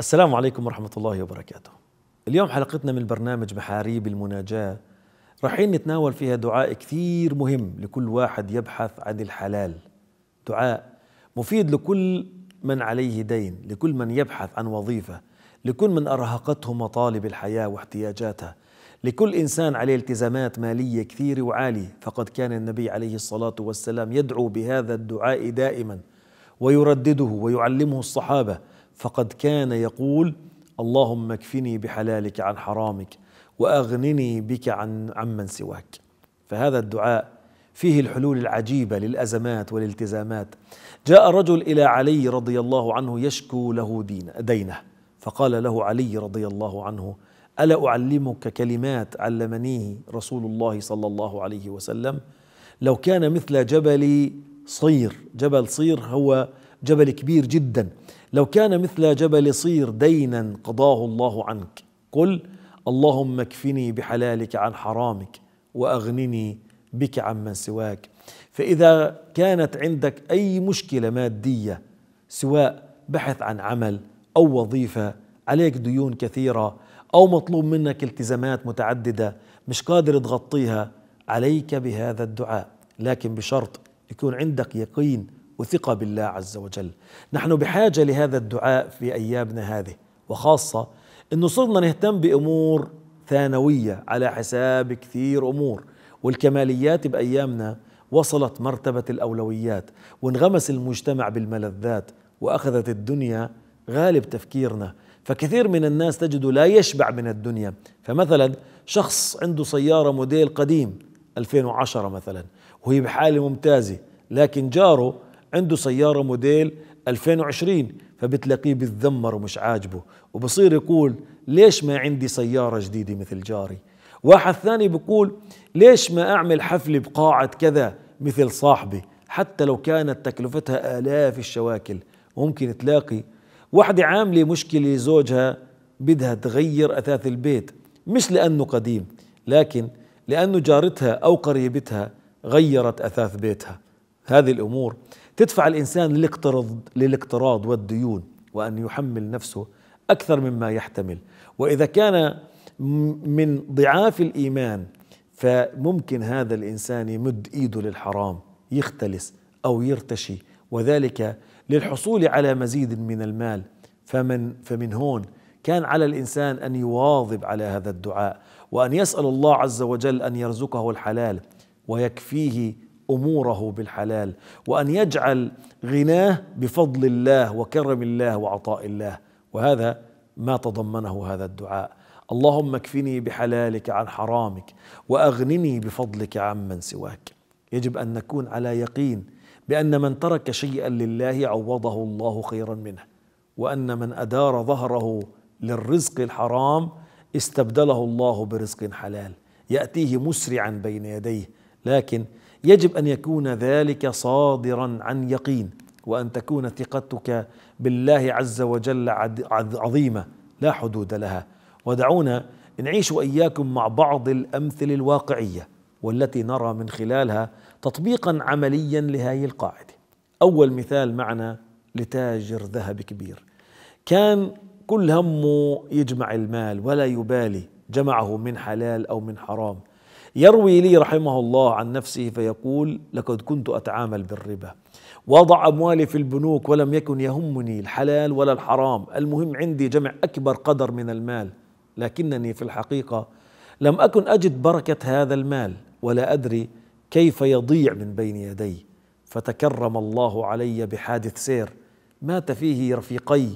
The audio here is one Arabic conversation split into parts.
السلام عليكم ورحمة الله وبركاته. اليوم حلقتنا من برنامج محاريب المناجاة رايحين نتناول فيها دعاء كثير مهم لكل واحد يبحث عن الحلال. دعاء مفيد لكل من عليه دين، لكل من يبحث عن وظيفة، لكل من أرهقته مطالب الحياة واحتياجاتها، لكل إنسان عليه التزامات مالية كثيرة وعالية، فقد كان النبي عليه الصلاة والسلام يدعو بهذا الدعاء دائما ويردده ويعلمه الصحابة فقد كان يقول اللهم اكفني بحلالك عن حرامك واغنني بك عن عمن سواك فهذا الدعاء فيه الحلول العجيبه للازمات والالتزامات جاء رجل الى علي رضي الله عنه يشكو له دين دينه فقال له علي رضي الله عنه الا اعلمك كلمات علمنيه رسول الله صلى الله عليه وسلم لو كان مثل جبل صير جبل صير هو جبل كبير جدا لو كان مثل جبل صير دينا قضاه الله عنك قل اللهم اكفني بحلالك عن حرامك واغنني بك عمن سواك فاذا كانت عندك اي مشكله ماديه سواء بحث عن عمل او وظيفه عليك ديون كثيره او مطلوب منك التزامات متعدده مش قادر تغطيها عليك بهذا الدعاء لكن بشرط يكون عندك يقين وثقة بالله عز وجل نحن بحاجة لهذا الدعاء في أيامنا هذه وخاصة أنه صرنا نهتم بأمور ثانوية على حساب كثير أمور والكماليات بأيامنا وصلت مرتبة الأولويات وانغمس المجتمع بالملذات وأخذت الدنيا غالب تفكيرنا فكثير من الناس تجد لا يشبع من الدنيا فمثلا شخص عنده سيارة موديل قديم 2010 مثلا وهي بحالة ممتازة لكن جاره عنده سيارة موديل 2020 فبتلاقيه بتذمر ومش عاجبه وبصير يقول ليش ما عندي سيارة جديدة مثل جاري واحد ثاني بيقول ليش ما أعمل حفلة بقاعة كذا مثل صاحبي حتى لو كانت تكلفتها آلاف الشواكل ممكن تلاقي واحدة عاملة مشكلة لزوجها بدها تغير أثاث البيت مش لأنه قديم لكن لأنه جارتها أو قريبتها غيرت أثاث بيتها هذه الأمور تدفع الإنسان للاقتراض, للاقتراض والديون وأن يحمل نفسه أكثر مما يحتمل وإذا كان من ضعاف الإيمان فممكن هذا الإنسان يمد إيده للحرام يختلس أو يرتشي وذلك للحصول على مزيد من المال فمن فمن هون كان على الانسان ان يواظب على هذا الدعاء وان يسال الله عز وجل ان يرزقه الحلال ويكفيه اموره بالحلال وان يجعل غناه بفضل الله وكرم الله وعطاء الله وهذا ما تضمنه هذا الدعاء اللهم اكفني بحلالك عن حرامك واغنني بفضلك عمن سواك يجب ان نكون على يقين بان من ترك شيئا لله عوضه الله خيرا منه وان من ادار ظهره للرزق الحرام استبدله الله برزق حلال ياتيه مسرعا بين يديه لكن يجب ان يكون ذلك صادرا عن يقين وان تكون ثقتك بالله عز وجل عظيمه لا حدود لها ودعونا نعيش واياكم مع بعض الامثله الواقعيه والتي نرى من خلالها تطبيقا عمليا لهذه القاعده اول مثال معنا لتاجر ذهب كبير كان كل همه يجمع المال ولا يبالي جمعه من حلال او من حرام يروي لي رحمه الله عن نفسه فيقول لقد كنت أتعامل بالربا وضع أموالي في البنوك ولم يكن يهمني الحلال ولا الحرام المهم عندي جمع أكبر قدر من المال لكنني في الحقيقة لم أكن أجد بركة هذا المال ولا أدري كيف يضيع من بين يدي فتكرم الله علي بحادث سير مات فيه رفيقي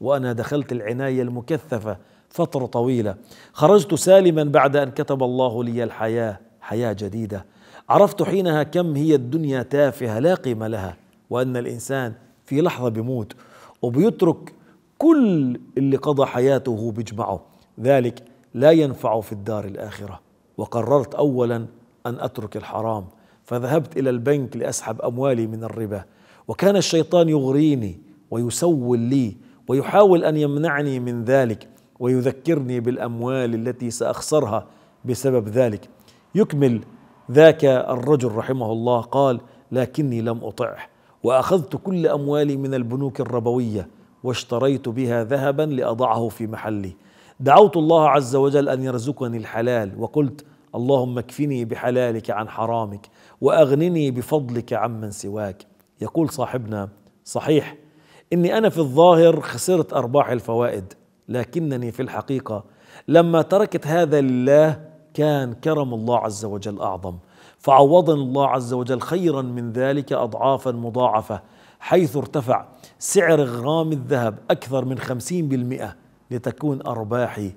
وأنا دخلت العناية المكثفة فترة طويلة خرجت سالما بعد أن كتب الله لي الحياة حياة جديدة عرفت حينها كم هي الدنيا تافهة لا قيمة لها وأن الإنسان في لحظة بيموت وبيترك كل اللي قضى حياته بيجمعه ذلك لا ينفع في الدار الآخرة وقررت أولا أن أترك الحرام فذهبت إلى البنك لأسحب أموالي من الربا وكان الشيطان يغريني ويسول لي ويحاول أن يمنعني من ذلك ويذكرني بالاموال التي ساخسرها بسبب ذلك يكمل ذاك الرجل رحمه الله قال لكني لم اطعه واخذت كل اموالي من البنوك الربويه واشتريت بها ذهبا لاضعه في محلي دعوت الله عز وجل ان يرزقني الحلال وقلت اللهم اكفني بحلالك عن حرامك واغنني بفضلك عمن سواك يقول صاحبنا صحيح اني انا في الظاهر خسرت ارباح الفوائد لكنني في الحقيقه لما تركت هذا لله كان كرم الله عز وجل اعظم فعوضني الله عز وجل خيرا من ذلك اضعافا مضاعفه حيث ارتفع سعر غرام الذهب اكثر من 50% لتكون ارباحي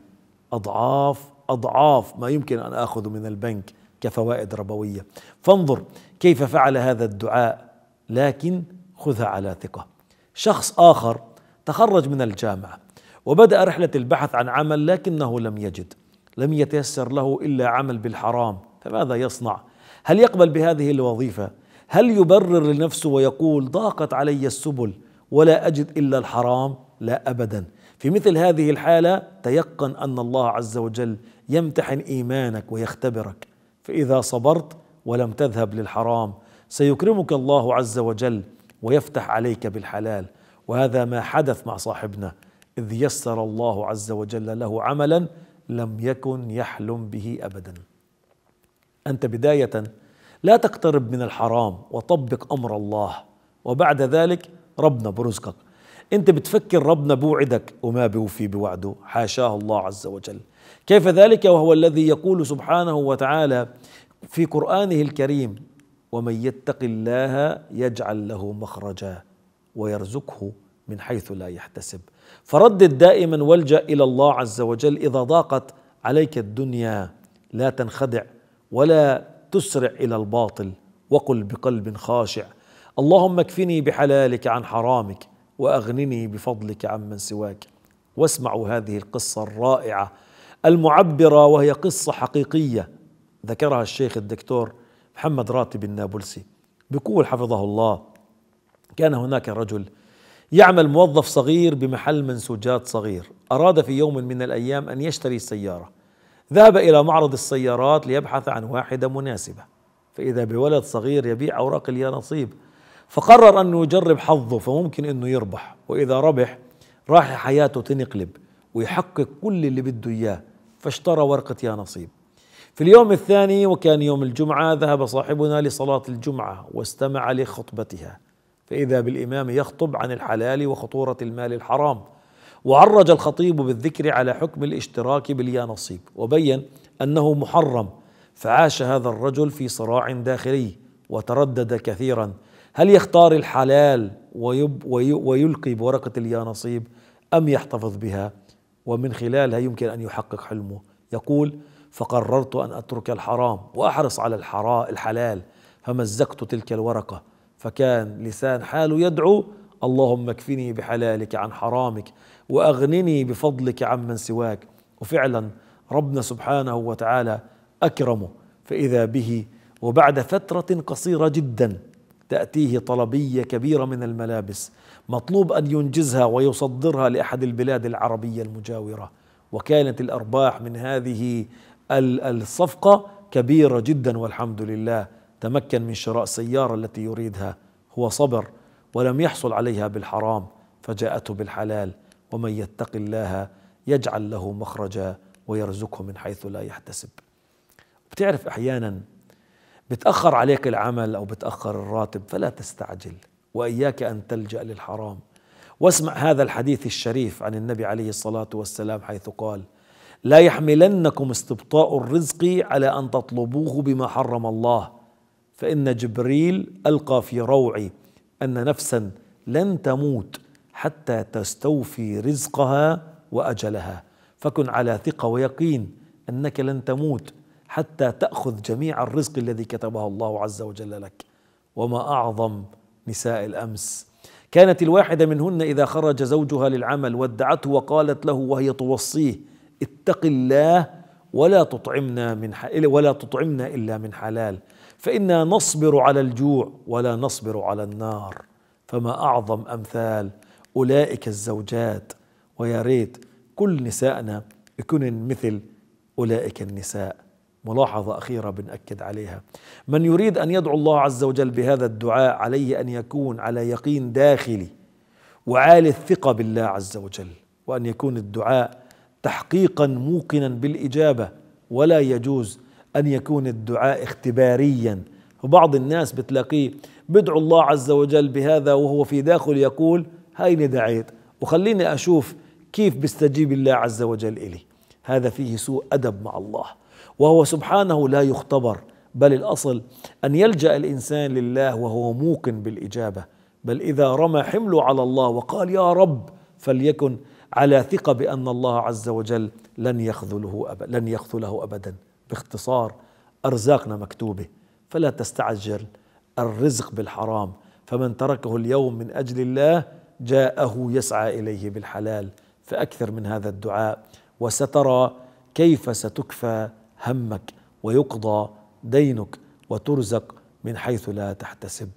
اضعاف اضعاف ما يمكن ان اخذ من البنك كفوائد ربويه فانظر كيف فعل هذا الدعاء لكن خذها على ثقه شخص اخر تخرج من الجامعه وبدأ رحلة البحث عن عمل لكنه لم يجد لم يتيسر له إلا عمل بالحرام فماذا يصنع؟ هل يقبل بهذه الوظيفة؟ هل يبرر لنفسه ويقول ضاقت علي السبل ولا أجد إلا الحرام؟ لا أبدا في مثل هذه الحالة تيقن أن الله عز وجل يمتحن إيمانك ويختبرك فإذا صبرت ولم تذهب للحرام سيكرمك الله عز وجل ويفتح عليك بالحلال وهذا ما حدث مع صاحبنا إذ يسر الله عز وجل له عملا لم يكن يحلم به أبدا أنت بداية لا تقترب من الحرام وطبق أمر الله وبعد ذلك ربنا برزقك أنت بتفكر ربنا بوعدك وما بوفي بوعده حاشاه الله عز وجل كيف ذلك وهو الذي يقول سبحانه وتعالى في قرآنه الكريم ومن يتق الله يجعل له مخرجا ويرزقه من حيث لا يحتسب فردد دائما والجا الى الله عز وجل اذا ضاقت عليك الدنيا لا تنخدع ولا تسرع الى الباطل وقل بقلب خاشع اللهم اكفني بحلالك عن حرامك واغنني بفضلك عمن سواك واسمعوا هذه القصه الرائعه المعبره وهي قصه حقيقيه ذكرها الشيخ الدكتور محمد راتب النابلسي بقول حفظه الله كان هناك رجل يعمل موظف صغير بمحل منسوجات صغير أراد في يوم من الأيام أن يشتري سيارة ذهب إلى معرض السيارات ليبحث عن واحدة مناسبة فإذا بولد صغير يبيع أوراق اليانصيب فقرر أنه يجرب حظه فممكن أنه يربح وإذا ربح راح حياته تنقلب ويحقق كل اللي بده إياه فاشترى ورقة يانصيب في اليوم الثاني وكان يوم الجمعة ذهب صاحبنا لصلاة الجمعة واستمع لخطبتها فإذا بالإمام يخطب عن الحلال وخطورة المال الحرام وعرج الخطيب بالذكر على حكم الاشتراك باليانصيب وبين أنه محرم فعاش هذا الرجل في صراع داخلي وتردد كثيرا هل يختار الحلال ويب ويلقي بورقة اليانصيب أم يحتفظ بها ومن خلالها يمكن أن يحقق حلمه يقول فقررت أن أترك الحرام وأحرص على الحراء الحلال فمزقت تلك الورقة فكان لسان حاله يدعو اللهم اكفني بحلالك عن حرامك واغنني بفضلك عمن سواك وفعلا ربنا سبحانه وتعالى اكرمه فاذا به وبعد فتره قصيره جدا تاتيه طلبيه كبيره من الملابس مطلوب ان ينجزها ويصدرها لاحد البلاد العربيه المجاوره وكانت الارباح من هذه الصفقه كبيره جدا والحمد لله تمكن من شراء السياره التي يريدها هو صبر ولم يحصل عليها بالحرام فجاءته بالحلال ومن يتق الله يجعل له مخرجا ويرزقه من حيث لا يحتسب بتعرف احيانا بتاخر عليك العمل او بتاخر الراتب فلا تستعجل واياك ان تلجا للحرام واسمع هذا الحديث الشريف عن النبي عليه الصلاه والسلام حيث قال لا يحملنكم استبطاء الرزق على ان تطلبوه بما حرم الله فإن جبريل ألقى في روعي أن نفسا لن تموت حتى تستوفي رزقها وأجلها فكن على ثقة ويقين أنك لن تموت حتى تأخذ جميع الرزق الذي كتبه الله عز وجل لك وما أعظم نساء الأمس كانت الواحدة منهن إذا خرج زوجها للعمل ودعته وقالت له وهي توصيه اتق الله ولا تطعمنا من ولا تطعمنا إلا من حلال فإنا نصبر على الجوع ولا نصبر على النار فما أعظم أمثال أولئك الزوجات ويا ريت كل نسائنا يكون مثل أولئك النساء ملاحظة أخيرة بنأكد عليها من يريد أن يدعو الله عز وجل بهذا الدعاء عليه أن يكون على يقين داخلي وعالي الثقة بالله عز وجل وأن يكون الدعاء تحقيقا موقنا بالإجابة ولا يجوز أن يكون الدعاء اختباريا وبعض الناس بتلاقيه بدعو الله عز وجل بهذا وهو في داخل يقول هيني دعيت وخليني أشوف كيف بيستجيب الله عز وجل إلي هذا فيه سوء أدب مع الله وهو سبحانه لا يختبر بل الأصل أن يلجأ الإنسان لله وهو موقن بالإجابة بل إذا رمى حمله على الله وقال يا رب فليكن على ثقة بأن الله عز وجل لن يخذله أبدا لن يخذله أبدا باختصار أرزاقنا مكتوبة فلا تستعجل الرزق بالحرام فمن تركه اليوم من أجل الله جاءه يسعى إليه بالحلال فأكثر من هذا الدعاء وسترى كيف ستكفى همك ويقضى دينك وترزق من حيث لا تحتسب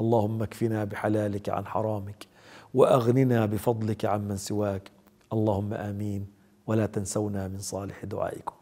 اللهم اكفنا بحلالك عن حرامك واغننا بفضلك عمن سواك اللهم امين ولا تنسونا من صالح دعائكم